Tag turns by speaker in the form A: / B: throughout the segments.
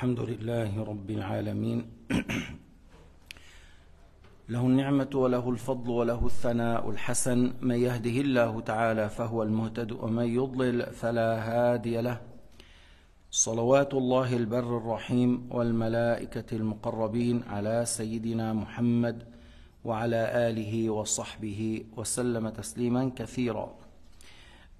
A: الحمد لله رب العالمين له النعمة وله الفضل وله الثناء الحسن من يهده الله تعالى فهو المهتد ومن يضلل فلا هادي له صلوات الله البر الرحيم والملائكة المقربين على سيدنا محمد وعلى آله وصحبه وسلم تسليما كثيرا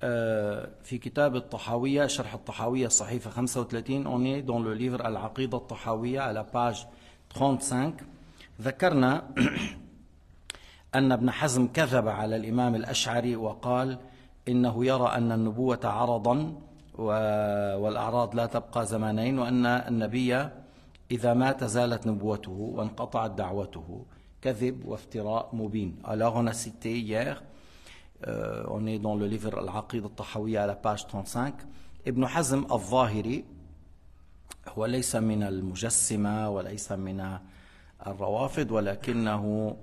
A: آه، في كتاب الطحاوية شرح الطحاوية صحيفة 35 اوني دون لو ليفر العقيدة الطحاوية على باج 35 ذكرنا أن ابن حزم كذب على الإمام الأشعري وقال إنه يرى أن النبوة عرضا والأعراض لا تبقى زمانين وأن النبي إذا مات زالت نبوته وانقطعت دعوته كذب وافتراء مبين Alors on a cité hier Euh, on est dans le livre Al-Aqid al-Tahawiyya à la page 35. Ibn Hazm al-Zahiri, هو ليس من المجسمة وليس من الروافد ولكنه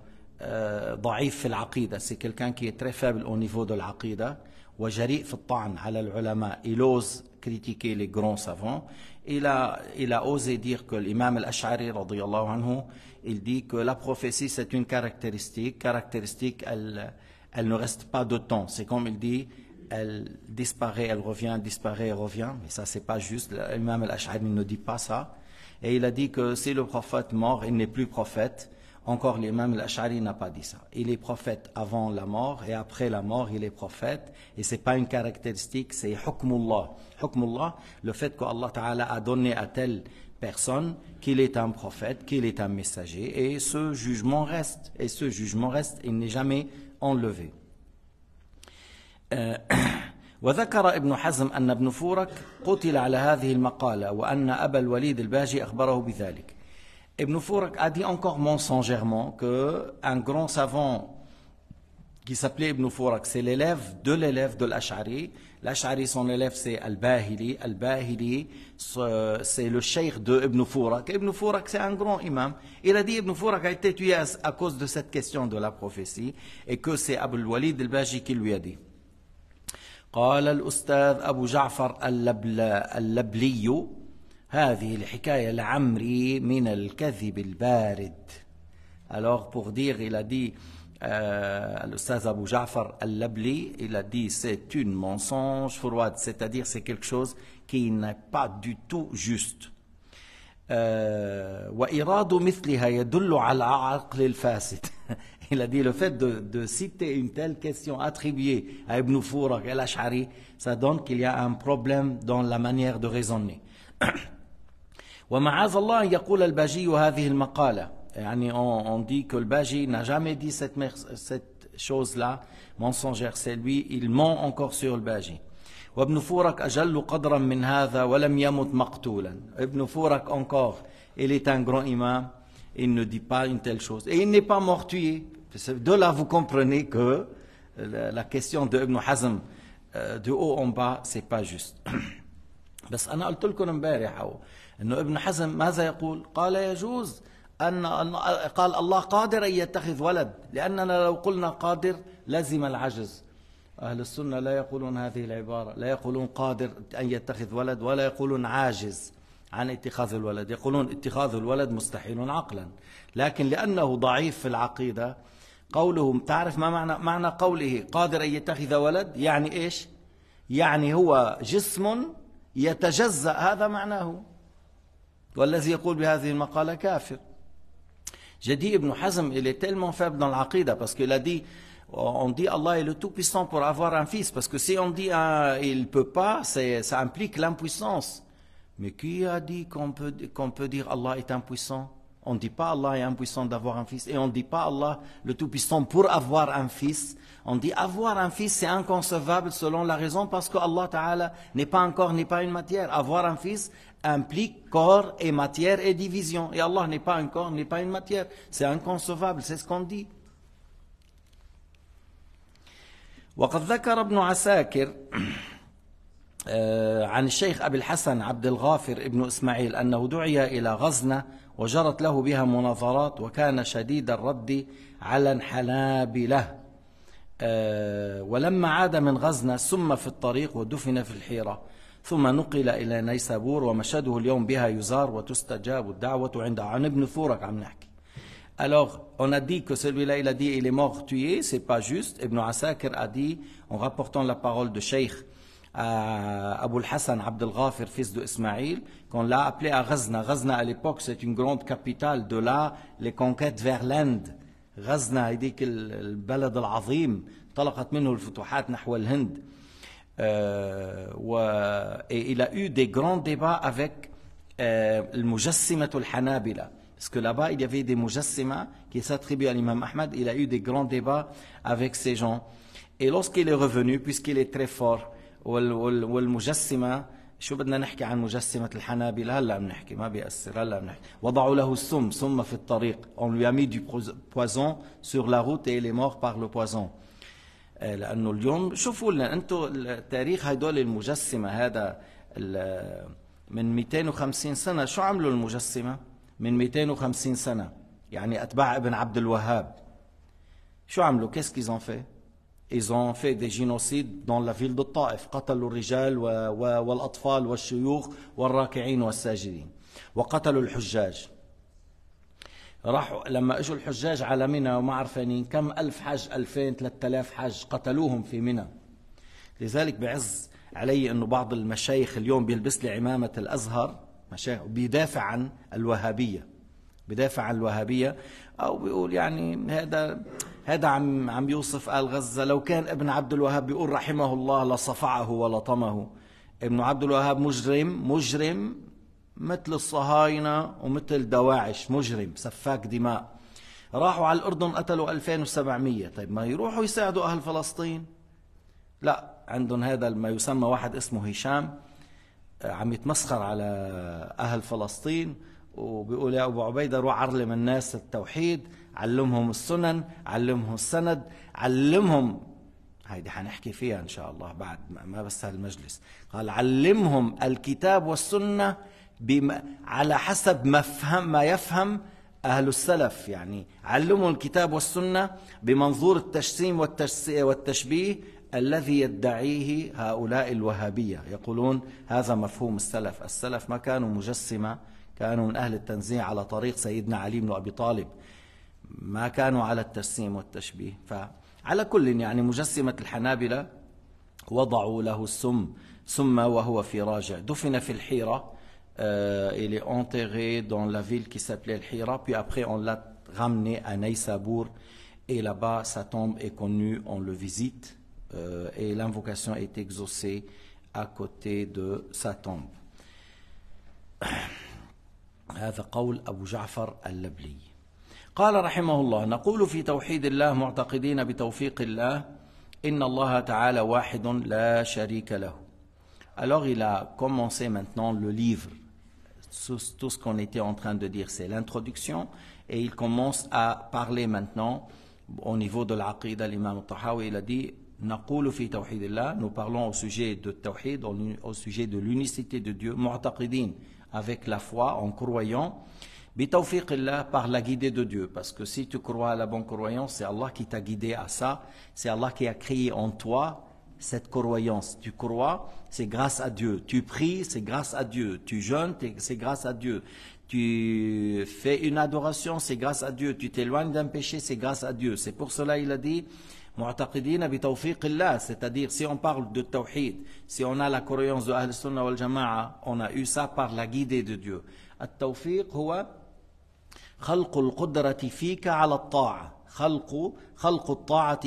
A: ضعيف في العقيدة سي كيلكان كي تري فابل او نيفو دو العقيدة وجريء في الطعن على العلماء إلوز كريتيكي لي غرون سافون إلى إلى أوزي دير كو الإمام الأشعري رضي الله عنه il dit que la prophétie c'est une caractéristique caractéristique Elle ne reste pas de temps. C'est comme il dit, elle disparaît, elle revient, disparaît, elle revient. Mais ça, c'est pas juste. L'imam al-Ash'ari ne dit pas ça. Et il a dit que si le prophète mort, il n'est plus prophète. Encore l'imam al-Ash'ari n'a pas dit ça. Il est prophète avant la mort et après la mort, il est prophète. Et ce n'est pas une caractéristique, c'est hukmullah. Hukmullah, le fait qu'Allah Ta'ala a donné à telle personne qu'il est un prophète, qu'il est un messager. Et ce jugement reste. Et ce jugement reste. Il n'est jamais enlevé. Euh, وذكر ابن حزم أن ابن فورك قتل على هذه المقالة وأن أبا الوليد الباجي أخبره بذلك. Ibn Fourk a dit encore mensongèrement que un grand savant qui s'appelait Ibn Fourak. C'est l'élève de l'élève de l'Ash'ari. L'Ash'ari, son élève, c'est Al-Bahili. Al-Bahili, c'est le cheikh de Ibn Fourak. Ibn Fourak, c'est un grand imam. Il a dit Ibn Fourak a été tué à, cause de cette question de la prophétie et que c'est Abul Walid al-Baji qui lui a dit. قال الأستاذ أبو جعفر اللبلي هذه الحكاية من الكذب البارد. Alors pour dire, il a dit euh, le l'Oustaz Abu Ja'far al-Labli, il a dit c'est une mensonge froide, c'est-à-dire c'est quelque chose qui n'est pas du tout juste. Euh, il a dit le fait de, citer une telle question attribuée à Ibn Fouraq et l'Ash'ari, ça donne qu'il y a un problème dans la manière de raisonner. on, on, dit que le Baji n'a jamais dit cette, cette chose-là, mensongère, c'est lui, il ment encore sur le Baji. وابن فورك أجل قدرا من هذا ولم يمت مقتولا ابن فورك encore il est un grand imam il ne dit pas une telle chose et il n'est pas mort tué de là vous comprenez que euh, la question de Ibn Hazm euh, de haut en bas c'est pas juste بس أنا قلت لكم امبارح أنه ابن حزم ماذا يقول قال يجوز أن قال الله قادر أن يتخذ ولد لأننا لو قلنا قادر لزم العجز أهل السنة لا يقولون هذه العبارة لا يقولون قادر أن يتخذ ولد ولا يقولون عاجز عن اتخاذ الولد يقولون اتخاذ الولد مستحيل عقلا لكن لأنه ضعيف في العقيدة قولهم تعرف ما معنى معنى قوله قادر أن يتخذ ولد يعني إيش يعني هو جسم يتجزأ هذا معناه والذي يقول بهذه المقالة كافر J'ai dit Ibn Hazm, il est tellement faible dans l'aqida parce qu'il a dit on dit Allah est le Tout-Puissant pour avoir un fils, parce que si on dit ah, il ne peut pas, ça implique l'impuissance. Mais qui a dit qu'on peut, peut dire Allah est impuissant On ne dit pas Allah est impuissant d'avoir un fils, et on ne dit pas Allah le Tout-Puissant pour avoir un fils. On dit avoir un fils, c'est inconcevable selon la raison, parce que Allah Ta'ala n'est pas encore, n'est pas une matière. Avoir un fils, implique corps et matière et division. Et Allah n'est pas un corps, n'est pas une matière. C'est inconcevable, c'est ce qu'on dit. وقد ذكر ابن عساكر آه، عن الشيخ أبي الحسن عبد الغافر ابن إسماعيل أنه دعي إلى غزنة وجرت له بها مناظرات وكان شديد الرد على الحنابلة آه، ولما عاد من غزنة سم في الطريق ودفن في الحيرة ثم نقل إلى نيسابور ومشهده اليوم بها يزار وتستجاب الدعوة عند عن ابن ثورك عم نحكي Alors, on a dit que celui-là, il a dit, il est mort tué, c'est pas juste. Ibn Asakir a dit, en rapportant la parole de Sheikh à Abul Hassan Abdel Ghafir, fils de Ismaïl, qu'on l'a appelé à Ghazna. Ghazna, à l'époque, c'est une grande capitale. De là, les conquêtes vers l'Inde. Ghazna, il dit que le balad al-Azim, البلد minhu al-futuhat nahwa al-Hind. Euh, et il a eu des grands débats avec euh, le Mujassima al-Hanabila. Parce que là-bas, il y avait des Mujassima qui s'attribuent à l'imam Ahmad. Il a eu des grands débats avec ces gens. Et lorsqu'il est revenu, puisqu'il est très fort, والمجسمة شو بدنا نحكي عن مجسمة الحنابلة هلا بنحكي ما بيأثر هلا بنحكي وضعوا له السم سم في الطريق on lui a mis du poison sur la route et il est mort par le poison آه، لانه اليوم شوفوا لنا انتم التاريخ هدول المجسمه هذا من 250 سنه شو عملوا المجسمه من 250 سنه يعني اتباع ابن عبد الوهاب شو عملوا كيس زون في Ils ont fait des génocides dans la ville de Taif. قتلوا الرجال والأطفال والشيوخ والراكعين والساجدين. وقتلوا الحجاج. راحوا لما اجوا الحجاج على منى وما عرفانين كم ألف حج 2000 3000 حج قتلوهم في منى لذلك بعز علي انه بعض المشايخ اليوم بيلبس لي عمامه الازهر مشايخ بيدافع عن الوهابيه بدافع عن الوهابيه او بيقول يعني هذا هذا عم عم يوصف ال غزه لو كان ابن عبد الوهاب بيقول رحمه الله لصفعه ولطمه ابن عبد الوهاب مجرم مجرم مثل الصهاينة ومثل دواعش مجرم سفاك دماء راحوا على الأردن قتلوا 2700 طيب ما يروحوا يساعدوا أهل فلسطين لا عندهم هذا ما يسمى واحد اسمه هشام آه، عم يتمسخر على أهل فلسطين وبيقول يا أبو عبيدة روح عرلم الناس التوحيد علمهم السنن علمهم السند علمهم هيدي حنحكي فيها إن شاء الله بعد ما بس هالمجلس قال علمهم الكتاب والسنة بما على حسب ما فهم ما يفهم أهل السلف يعني علموا الكتاب والسنة بمنظور التجسيم والتشبيه الذي يدعيه هؤلاء الوهابية يقولون هذا مفهوم السلف السلف ما كانوا مجسمة كانوا من أهل التنزيه على طريق سيدنا علي بن أبي طالب ما كانوا على التجسيم والتشبيه فعلى كل يعني مجسمة الحنابلة وضعوا له السم ثم وهو في راجع دفن في الحيرة Euh, il est enterré dans la ville qui s'appelait El Hira, puis après on l'a ramené à Naïsabour, et là-bas sa tombe est connue, on le visite, euh, et l'invocation est exaucée à côté de sa tombe. Alors il a commencé maintenant le livre tout, ce qu'on était en train de dire, c'est l'introduction, et il commence à parler maintenant au niveau de l'aqidah, l'imam Tahawi, il a dit nous parlons au sujet de tawhid, au sujet de l'unicité de Dieu, avec la foi, en croyant, par la guidée de Dieu. Parce que si tu crois à la bonne croyance, c'est Allah qui t'a guidé à ça, c'est Allah qui a créé en toi cette croyance, Tu crois, c'est grâce à Dieu. Tu pries, c'est grâce à Dieu. Tu jeûnes, c'est grâce à Dieu. Tu fais une adoration, c'est grâce à Dieu. Tu t'éloignes d'un péché, c'est grâce à Dieu. C'est pour cela il a dit c'est-à-dire si on parle de tawhid, si on a la croyance de Al-Sunnah wal Jama'a, on a eu ça par la guidée de Dieu. At-tawfiq huwa Khalqu, khalqu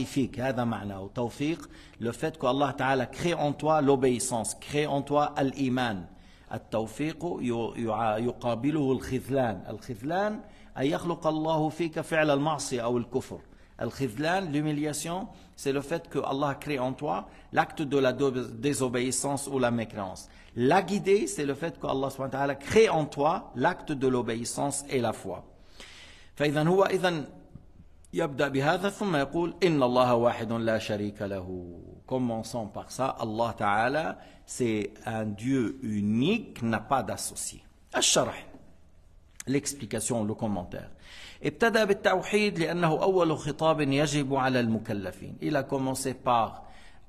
A: fik, هذا معناه توفيق le fait que Allah Ta'ala crée en toi l'obéissance crée en toi l'iman التوفيق يقابله الخذلان الخذلان أن يخلق الله فيك فعل المعصية أو الكفر الخذلان l'humiliation c'est le fait que Allah crée en toi l'acte de la désobéissance ou la mécréance la guidée c'est le fait que Allah subhanahu wa ta'ala crée en toi l'acte de l'obéissance et la foi فإذا هو إذا يبدا بهذا ثم يقول الله واحد لا شريك له Commençons par ça, Allah Ta'ala, c'est un Dieu unique, n'a pas d'associé. l'explication, le commentaire. Il a commencé par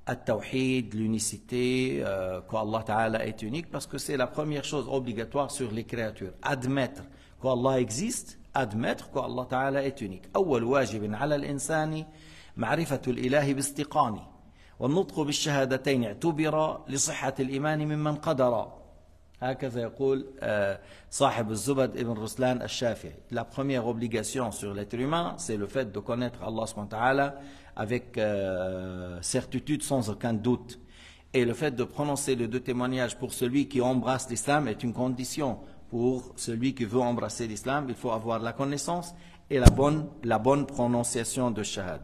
A: التوحيد, l'unicité, euh, que Allah Ta'ala est unique, parce que c'est la première chose obligatoire sur les créatures. Admettre qu'Allah existe admettre qu'Allah Ta'ala est unique. أول واجب على الإنسان معرفة الإله باستيقان والنطق بالشهادتين اعتبر لصحة الإيمان ممن قدر هكذا يقول صاحب الزبد ابن رسلان الشافعي La première obligation sur l'être humain c'est le fait de connaître Allah subhanahu wa ta'ala avec euh, certitude sans aucun doute. Et le fait de prononcer les deux témoignages pour celui qui embrasse l'islam est une condition pour celui qui veut embrasser l'islam, il faut avoir la connaissance et la bonne, la bonne prononciation de shahad.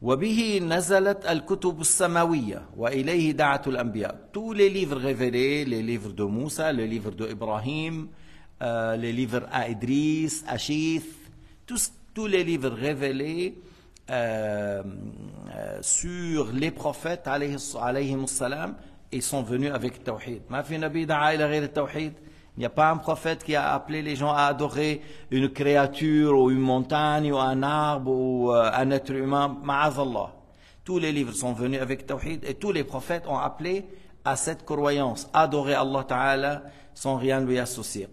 A: tous les livres révélés les livres de Moussa Les livres d'Ibrahim... Euh, les livres à Idris tous, les livres révélés euh, euh, sur les prophètes alayhi, ils sont venus avec Tawhid. Il n'y a pas un prophète qui a appelé les gens à adorer une créature ou une montagne ou un arbre ou euh, un être humain. Tous les livres sont venus avec Tawhid et tous les prophètes ont appelé à cette croyance. Adorer Allah Ta'ala sans rien lui associer.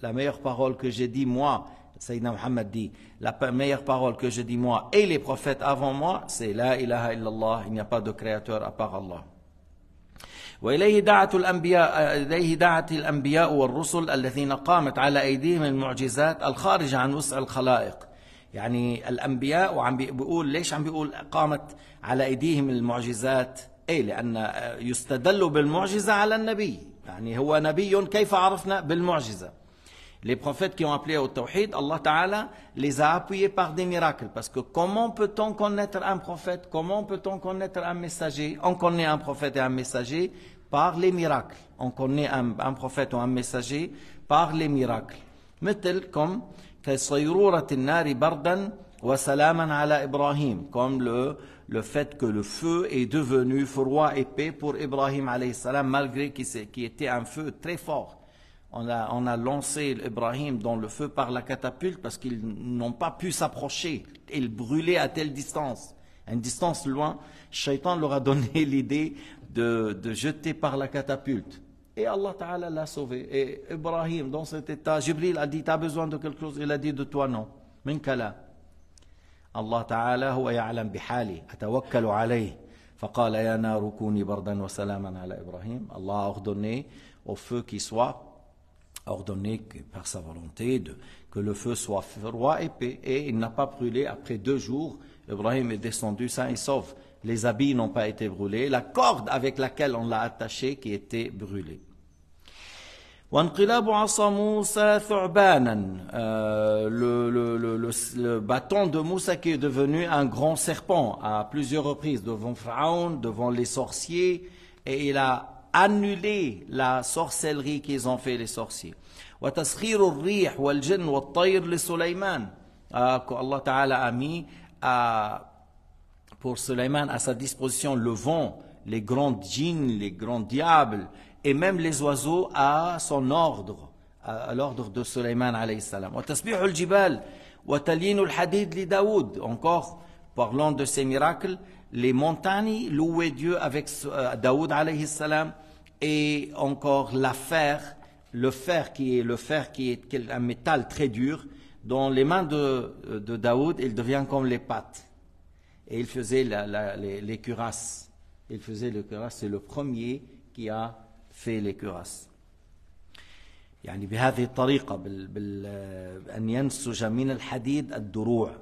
A: La meilleure parole que j'ai dit moi Sayyidina Muhammad dit La meilleure parole que je dis moi et les prophètes avant moi, c'est La ilaha illallah, il n'y a pas de créateur à part Allah. وإليه دعت الأنبياء إليه دعت الأنبياء والرسل الذين قامت على أيديهم المعجزات الخارجة عن وسع الخلائق يعني الأنبياء وعم بيقول ليش عم بيقول قامت على أيديهم المعجزات أي لأن يستدل بالمعجزة على النبي يعني هو نبي كيف عرفنا بالمعجزة Les prophètes qui ont appelé au tawhid, Allah Ta'ala les a appuyés par des miracles. Parce que comment peut-on connaître un prophète Comment peut-on connaître un messager On connaît un prophète et un messager par les miracles. On connaît un, prophète ou un messager par les miracles. tel comme comme le, le fait que le feu est devenu froid et paix pour Ibrahim alayhi malgré qu'il était un feu très fort on a, lancé Ibrahim dans le feu par la catapulte parce qu'ils n'ont pas pu s'approcher. Ils brûlaient à telle distance, une distance loin. Shaitan leur a donné l'idée de, jeter par la catapulte. Et Allah Ta'ala l'a sauvé. Et Ibrahim, dans cet état, Jibril a dit, tu as besoin de quelque chose Il a dit, de toi, non. Allah Ta'ala, huwa ya'lam ordonné au feu qui soit ordonné par sa volonté que le feu soit froid et, et il n'a pas brûlé. Après deux jours, Ibrahim est descendu sain et sauf. Les habits n'ont pas été brûlés. La corde avec laquelle on l'a attaché qui était brûlée. Euh, le, le, bâton de Moussa qui est devenu un grand serpent à plusieurs reprises devant Pharaon, devant les sorciers, et il a annuler la sorcellerie qu'ils ont fait les sorciers. Euh, a mis ah, pour Sulaiman à sa disposition le vent, les grands djinns, les grands diables et même les oiseaux à son ordre, à, l'ordre de Sulaiman alayhi Encore, parlant de ces miracles, les montagnes louaient Dieu avec euh, Daoud alayhi salam et encore la fer, le fer qui est le fer qui est un métal très dur, dans les mains de, Daoud, il devient comme les pattes. Et il faisait les, cuirasses. Il faisait les cuirasses, c'est le premier qui a fait les cuirasses. يعني بهذه بال, ينسج من الحديد الدروع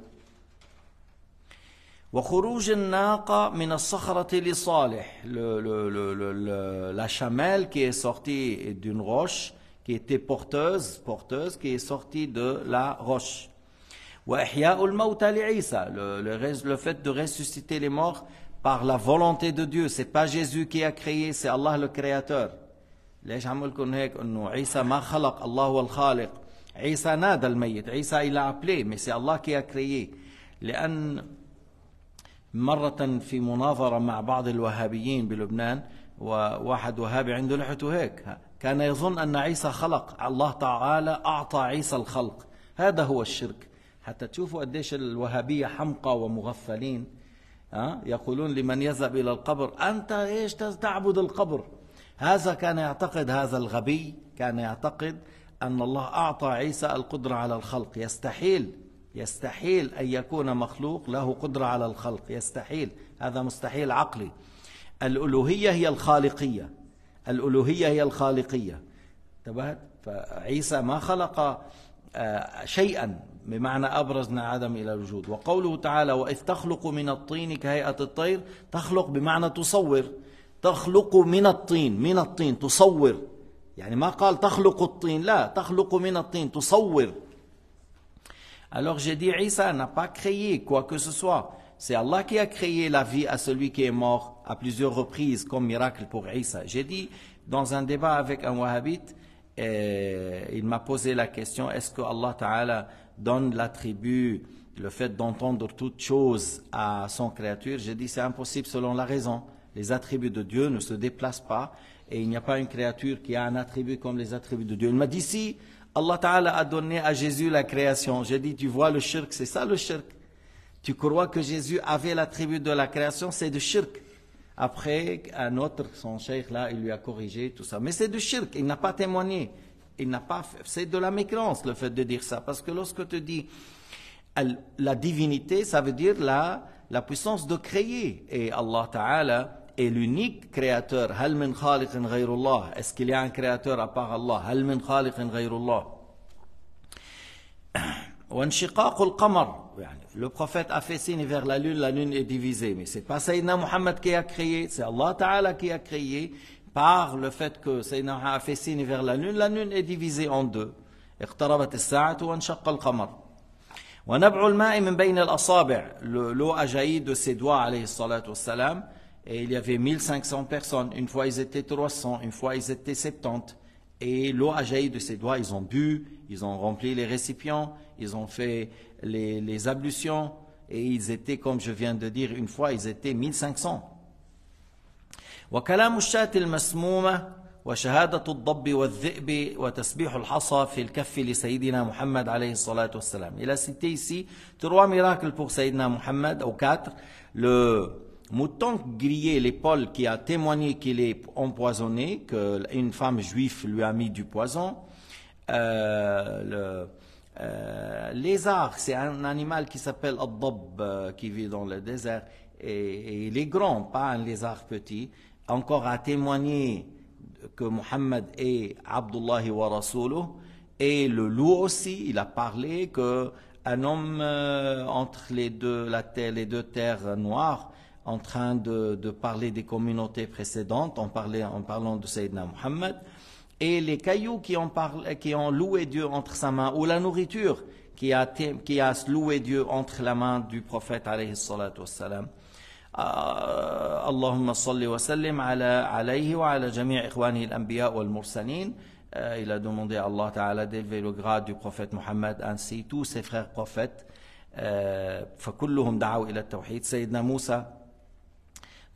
A: la chamelle qui est sortie d'une roche, qui était porteuse, porteuse, qui est sortie de la roche. Le, fait de ressusciter les morts par la volonté de Dieu, c'est pas Jésus qui a créé, c'est Allah le Créateur. ليش عم لكم هيك انه عيسى ما خلق الله هو الخالق عيسى نادى الميت عيسى a créé لان مرة في مناظرة مع بعض الوهابيين بلبنان وواحد وهابي عنده لحته هيك كان يظن أن عيسى خلق الله تعالى أعطى عيسى الخلق هذا هو الشرك حتى تشوفوا قديش الوهابية حمقى ومغفلين يقولون لمن يذهب إلى القبر أنت إيش تعبد القبر هذا كان يعتقد هذا الغبي كان يعتقد أن الله أعطى عيسى القدرة على الخلق يستحيل يستحيل أن يكون مخلوق له قدرة على الخلق يستحيل هذا مستحيل عقلي الألوهية هي الخالقية الألوهية هي الخالقية انتبهت فعيسى ما خلق آه، شيئا بمعنى أبرز من عدم إلى الوجود وقوله تعالى وإذ تخلق من الطين كهيئة الطير تخلق بمعنى تصور تخلق من الطين من الطين تصور يعني ما قال تخلق الطين لا تخلق من الطين تصور Alors j'ai dit, Isa n'a pas créé quoi que ce soit. C'est Allah qui a créé la vie à celui qui est mort à plusieurs reprises comme miracle pour Isa. J'ai dit dans un débat avec un wahhabite, euh, il m'a posé la question, est-ce que Allah Ta'ala donne l'attribut, le fait d'entendre toute chose à son créature J'ai dit, c'est impossible selon la raison. Les attributs de Dieu ne se déplacent pas et il n'y a pas une créature qui a un attribut comme les attributs de Dieu. Il m'a dit, si, Allah Ta'ala a donné à Jésus la création. J'ai dit, tu vois le shirk, c'est ça le shirk. Tu crois que Jésus avait l'attribut de la création, c'est du shirk. Après, un autre, son cheikh là, il lui a corrigé tout ça. Mais c'est du shirk, il n'a pas témoigné. Il n'a pas c'est de la mécrance le fait de dire ça. Parce que lorsque tu dis la divinité, ça veut dire la, la puissance de créer. Et Allah Ta'ala, est l'unique créateur. Est-ce qu'il y a un créateur à part Allah le prophète a fait signe vers la lune, la lune est divisée. Mais c'est pas Sayyidina Muhammad qui a créé, c'est Allah Ta'ala qui a créé par le fait que Sayyidina a fait signe vers la lune, la lune est divisée en deux. L'eau a jailli de ses doigts, alayhi salatu wassalam et il y avait 1500 personnes. Une fois, ils étaient 300, une fois, ils étaient 70. Et l'eau a jailli de ses doigts, ils ont bu, ils ont rempli les récipients, ils ont fait les, ablutions, et ils étaient, comme je viens de dire, une fois, ils étaient 1500. Il a cité ici trois miracles pour Sayyidina Muhammad, ou quatre, le, Mouton grillé, l'épaule qui a témoigné qu'il est empoisonné, qu'une femme juive lui a mis du poison. Euh, le, euh, lézard, c'est un animal qui s'appelle Abdob, euh, qui vit dans le désert. Et, il est grand, pas un lézard petit. Encore a témoigné que Mohammed est Abdullah wa Et le loup aussi, il a parlé qu'un homme entre les deux, la terre, les deux terres noires, en train de, de, parler des communautés précédentes en, parlait, en parlant de Sayyidina Muhammad, et les cailloux qui ont, parlé, qui ont loué Dieu entre sa main, ou la nourriture qui a, qui a loué Dieu entre la main du prophète alayhi salatu wassalam. Euh, اللهم صل وسلم على عليه وعلى جميع إخوانه الأنبياء والمرسلين euh, il a demandé à Allah Ta'ala d'élever le grade du prophète Muhammad ainsi tous ses frères prophètes euh, فكلهم دعوا إلى التوحيد سيدنا موسى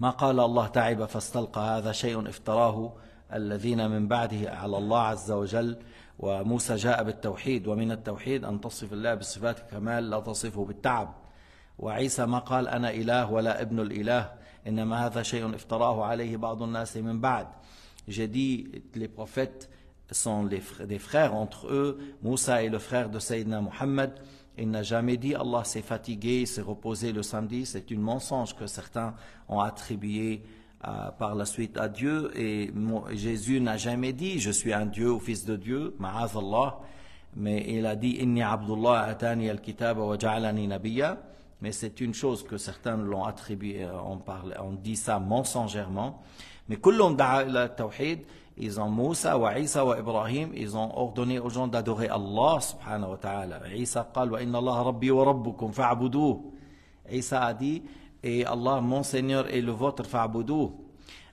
A: ما قال الله تعب فاستلقى هذا شيء افتراه الذين من بعده على الله عز وجل وموسى جاء بالتوحيد ومن التوحيد أن تصف الله بصفات الكمال لا تصفه بالتعب وعيسى ما قال أنا إله ولا ابن الإله إنما هذا شيء افتراه عليه بعض الناس من بعد جدي لي بروفيت sont les, des frères entre eux, Moussa est le frère de Sayyidina Muhammad, Il n'a jamais dit Allah s'est fatigué, s'est reposé le samedi. C'est une mensonge que certains ont attribué euh, par la suite à Dieu. Et Jésus n'a jamais dit je suis un Dieu ou fils de Dieu, Allah. Mais il a dit Inni Abdullah atani al kitab wa ja'alani mais c'est une chose que certains l'ont attribué, on, parle, on dit ça mensongèrement. Mais kullum la tawhid, ils ont Moussa wa Isa et Ibrahim, ils ont ordonné aux gens d'adorer Allah subhanahu wa ta'ala. Isa Allah rabbi wa rabbukum Isa a dit et Allah mon Seigneur est le vôtre Ibn fa'budouh.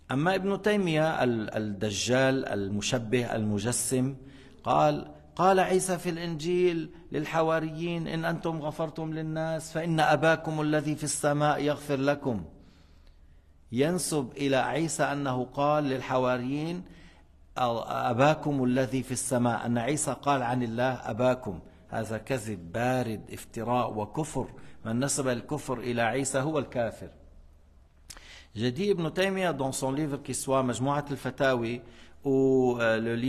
A: al ابن al الدجال المشبه المجسم قال قال عيسى في الانجيل للحواريين ان انتم غفرتم للناس فان اباكم الذي في السماء يغفر لكم ينسب الى عيسى انه قال للحواريين اباكم الذي في السماء ان عيسى قال عن الله اباكم هذا كذب بارد افتراء وكفر من نسب الكفر الى عيسى هو الكافر جدي ابن تيميه دون سون ليفر livre qui soit Majmouat al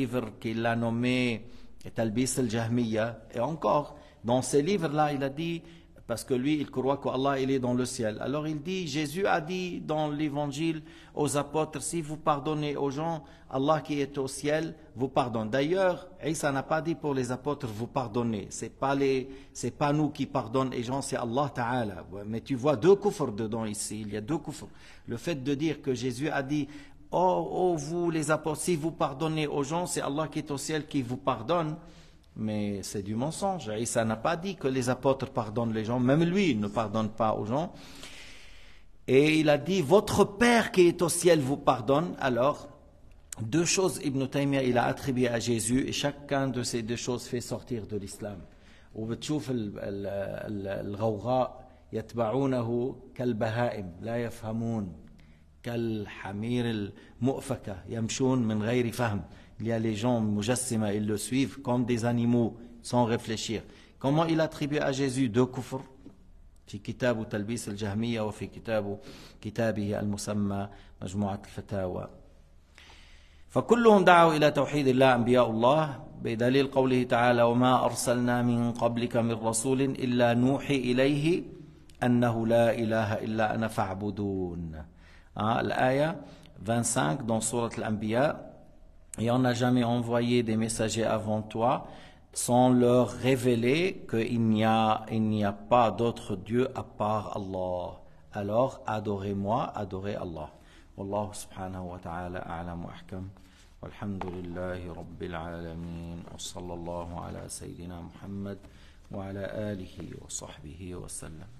A: كي لا euh, et encore, dans ces livres-là, il a dit, parce que lui, il croit qu'Allah, il est dans le ciel. Alors il dit, Jésus a dit dans l'évangile aux apôtres, si vous pardonnez aux gens, Allah qui est au ciel vous pardonne. D'ailleurs, Isa n'a pas dit pour les apôtres, vous pardonnez. C'est pas pas nous qui pardonnons les gens, c'est Allah Ta'ala. Mais tu vois deux coffres dedans ici. Il y a deux coffres. Le fait de dire que Jésus a dit, Oh, oh, vous les apôtres, si vous pardonnez aux gens, c'est Allah qui est au ciel qui vous pardonne. Mais c'est du mensonge. ça n'a pas dit que les apôtres pardonnent les gens. Même lui, il ne pardonne pas aux gens. Et il a dit, votre Père qui est au ciel vous pardonne. Alors, deux choses Ibn Taymiyyah il a attribué à Jésus et chacun de ces deux choses fait sortir de l'islam. يتبعونه كالبهائم لا يفهمون كالحمير المؤفكة يمشون من غير فهم Il y a les gens مجسمة ils le suivent comme des animaux, sans réfléchir. Comment il attribue à Jésus deux كفر في كتاب تلبيس الجهمية وفي كتاب كتابه المسمى مجموعة الفتاوى فكلهم دعوا إلى توحيد الله أنبياء الله بدليل قوله تعالى وما أرسلنا من قبلك من رسول إلا نوحي إليه أنه لا إله إلا أنا فاعبدون Hein, L'aya 25 dans Surat al et on n'a jamais envoyé des messagers avant toi sans leur révéler qu'il n'y a, a pas d'autre Dieu à part Allah. Alors adorez-moi, adorez Allah. wa سبحانه وتعالى أعلم وأحكم والحمد لله رب ala وصلى muhammad wa ala alihi wa sahbihi wa sallam